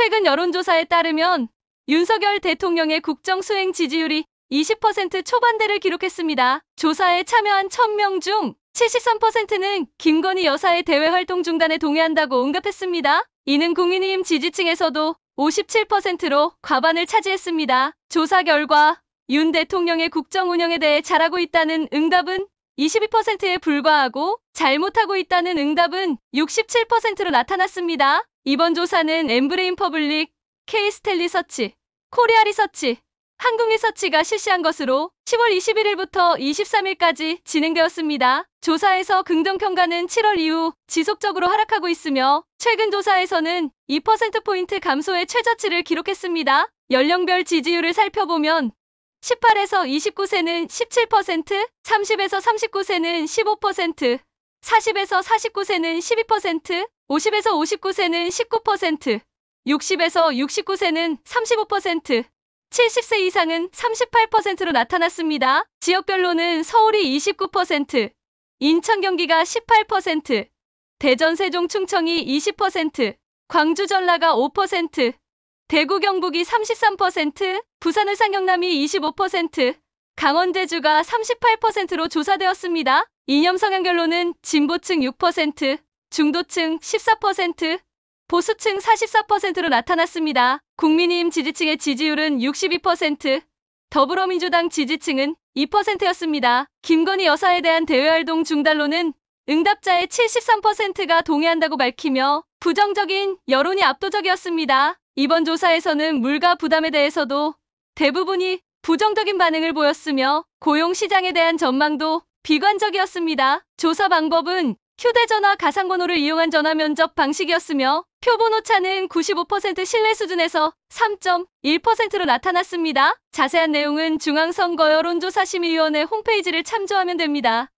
최근 여론조사에 따르면 윤석열 대통령의 국정 수행 지지율이 20% 초반대를 기록했습니다. 조사에 참여한 1000명 중 73%는 김건희 여사의 대외 활동 중단에 동의한다고 응답했습니다. 이는 국민의힘 지지층에서도 57%로 과반을 차지했습니다. 조사 결과 윤 대통령의 국정 운영에 대해 잘하고 있다는 응답은 22%에 불과하고 잘못하고 있다는 응답은 67%로 나타났습니다. 이번 조사는 엠브레인 퍼블릭, 케이스텔 리서치, 코리아 리서치, 한국 리서치가 실시한 것으로 10월 21일부터 23일까지 진행되었습니다. 조사에서 긍정 평가는 7월 이후 지속적으로 하락하고 있으며 최근 조사에서는 2%포인트 감소의 최저치를 기록했습니다. 연령별 지지율을 살펴보면 18에서 29세는 17%, 30에서 39세는 15%, 40에서 49세는 12%, 50에서 59세는 19%, 60에서 69세는 35%, 70세 이상은 38%로 나타났습니다. 지역별로는 서울이 29%, 인천 경기가 18%, 대전 세종 충청이 20%, 광주 전라가 5%, 대구 경북이 33%, 부산 의상 경남이 25%, 강원 제주가 38%로 조사되었습니다. 이념 성향 결론은 진보층 6%, 중도층 14%, 보수층 44%로 나타났습니다. 국민의힘 지지층의 지지율은 62%, 더불어민주당 지지층은 2%였습니다. 김건희 여사에 대한 대외활동 중단론은 응답자의 73%가 동의한다고 밝히며 부정적인 여론이 압도적이었습니다. 이번 조사에서는 물가 부담에 대해서도 대부분이 부정적인 반응을 보였으며 고용 시장에 대한 전망도 비관적이었습니다. 조사 방법은 휴대전화 가상번호를 이용한 전화 면접 방식이었으며 표본오 차는 95% 신뢰 수준에서 3.1%로 나타났습니다. 자세한 내용은 중앙선거여론조사심의위원회 홈페이지를 참조하면 됩니다.